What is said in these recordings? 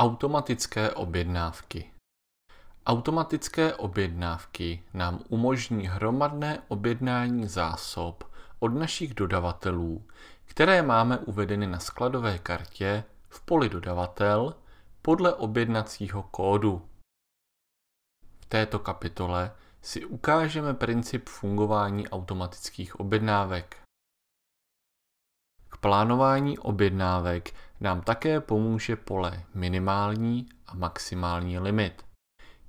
Automatické objednávky Automatické objednávky nám umožní hromadné objednání zásob od našich dodavatelů, které máme uvedeny na skladové kartě v poli dodavatel podle objednacího kódu. V této kapitole si ukážeme princip fungování automatických objednávek plánování objednávek nám také pomůže pole minimální a maximální limit,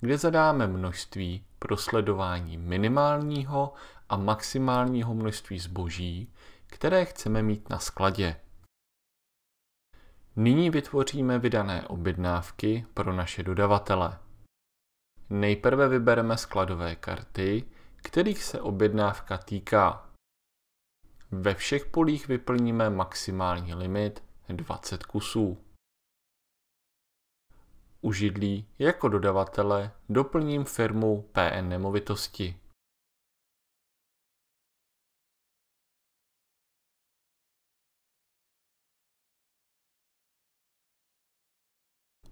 kde zadáme množství pro sledování minimálního a maximálního množství zboží, které chceme mít na skladě. Nyní vytvoříme vydané objednávky pro naše dodavatele. Nejprve vybereme skladové karty, kterých se objednávka týká. Ve všech polích vyplníme maximální limit 20 kusů. U židlí jako dodavatele doplním firmu PN Nemovitosti.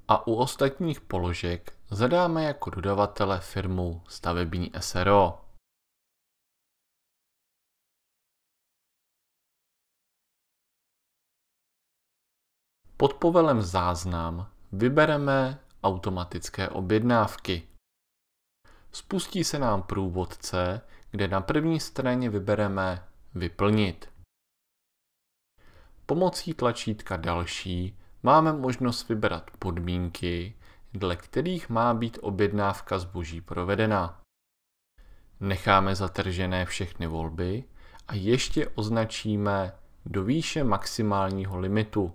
A u ostatních položek zadáme jako dodavatele firmu stavební SRO. pod povelem Záznam vybereme automatické objednávky. Spustí se nám průvodce, kde na první straně vybereme Vyplnit. Pomocí tlačítka Další máme možnost vybrat podmínky, dle kterých má být objednávka zboží provedena. Necháme zatržené všechny volby a ještě označíme do výše maximálního limitu.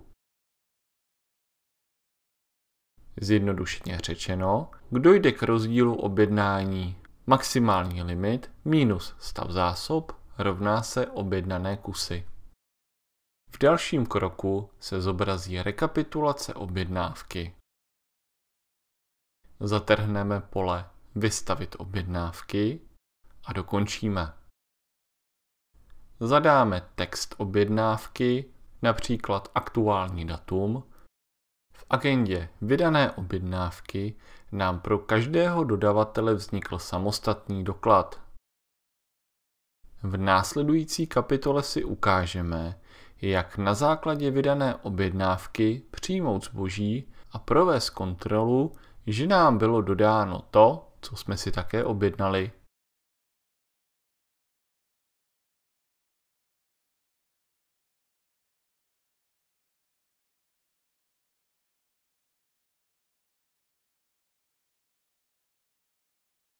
Zjednodušeně řečeno, kdo jde k rozdílu objednání maximální limit minus stav zásob rovná se objednané kusy. V dalším kroku se zobrazí rekapitulace objednávky. Zatrhneme pole Vystavit objednávky a dokončíme. Zadáme text objednávky, například aktuální datum, v agendě vydané objednávky nám pro každého dodavatele vznikl samostatný doklad. V následující kapitole si ukážeme, jak na základě vydané objednávky přijmout zboží a provést kontrolu, že nám bylo dodáno to, co jsme si také objednali.